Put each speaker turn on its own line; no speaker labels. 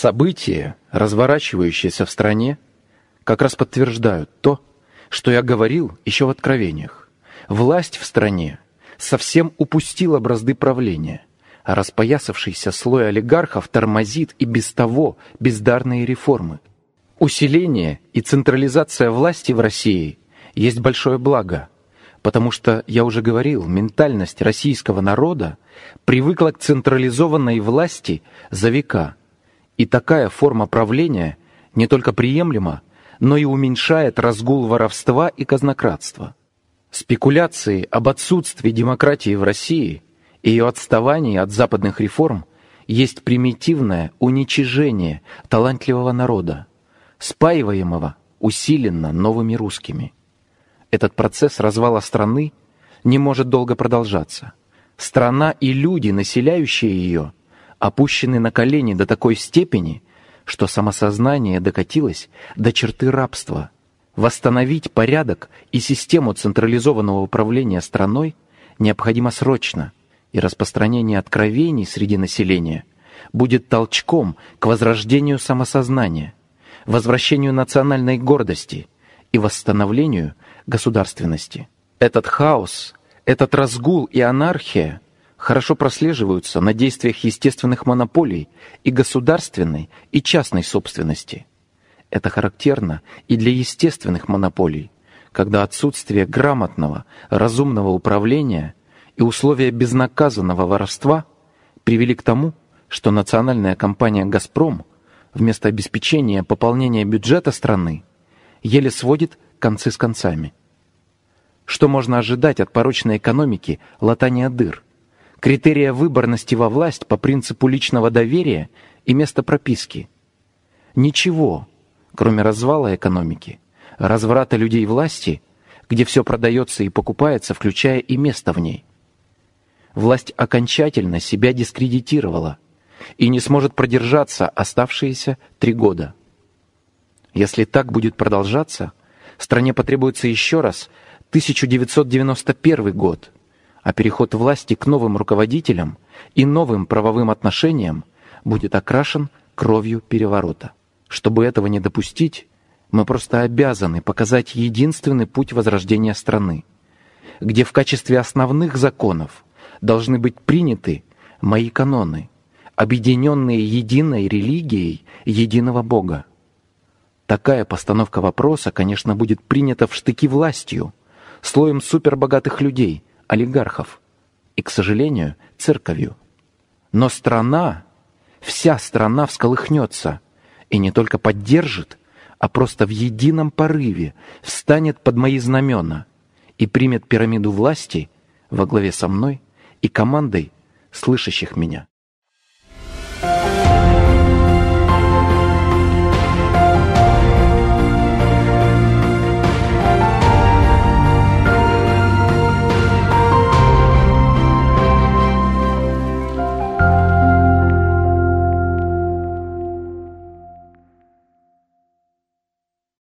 События, разворачивающиеся в стране, как раз подтверждают то, что я говорил еще в Откровениях. Власть в стране совсем упустила бразды правления, а распоясавшийся слой олигархов тормозит и без того бездарные реформы. Усиление и централизация власти в России есть большое благо, потому что, я уже говорил, ментальность российского народа привыкла к централизованной власти за века – и такая форма правления не только приемлема, но и уменьшает разгул воровства и казнократства. Спекуляции об отсутствии демократии в России и ее отставании от западных реформ есть примитивное уничижение талантливого народа, спаиваемого усиленно новыми русскими. Этот процесс развала страны не может долго продолжаться. Страна и люди, населяющие ее, опущены на колени до такой степени, что самосознание докатилось до черты рабства. Восстановить порядок и систему централизованного управления страной необходимо срочно, и распространение откровений среди населения будет толчком к возрождению самосознания, возвращению национальной гордости и восстановлению государственности. Этот хаос, этот разгул и анархия – хорошо прослеживаются на действиях естественных монополий и государственной, и частной собственности. Это характерно и для естественных монополий, когда отсутствие грамотного, разумного управления и условия безнаказанного воровства привели к тому, что национальная компания «Газпром» вместо обеспечения пополнения бюджета страны еле сводит концы с концами. Что можно ожидать от порочной экономики латания дыр – критерия выборности во власть по принципу личного доверия и места прописки. Ничего, кроме развала экономики, разврата людей власти, где все продается и покупается, включая и место в ней. Власть окончательно себя дискредитировала и не сможет продержаться оставшиеся три года. Если так будет продолжаться, стране потребуется еще раз 1991 год – а переход власти к новым руководителям и новым правовым отношениям будет окрашен кровью переворота. Чтобы этого не допустить, мы просто обязаны показать единственный путь возрождения страны, где в качестве основных законов должны быть приняты мои каноны, объединенные единой религией единого Бога. Такая постановка вопроса, конечно, будет принята в штыки властью, слоем супербогатых людей – олигархов и, к сожалению, церковью. Но страна, вся страна всколыхнется и не только поддержит, а просто в едином порыве встанет под мои знамена и примет пирамиду власти во главе со мной и командой слышащих меня.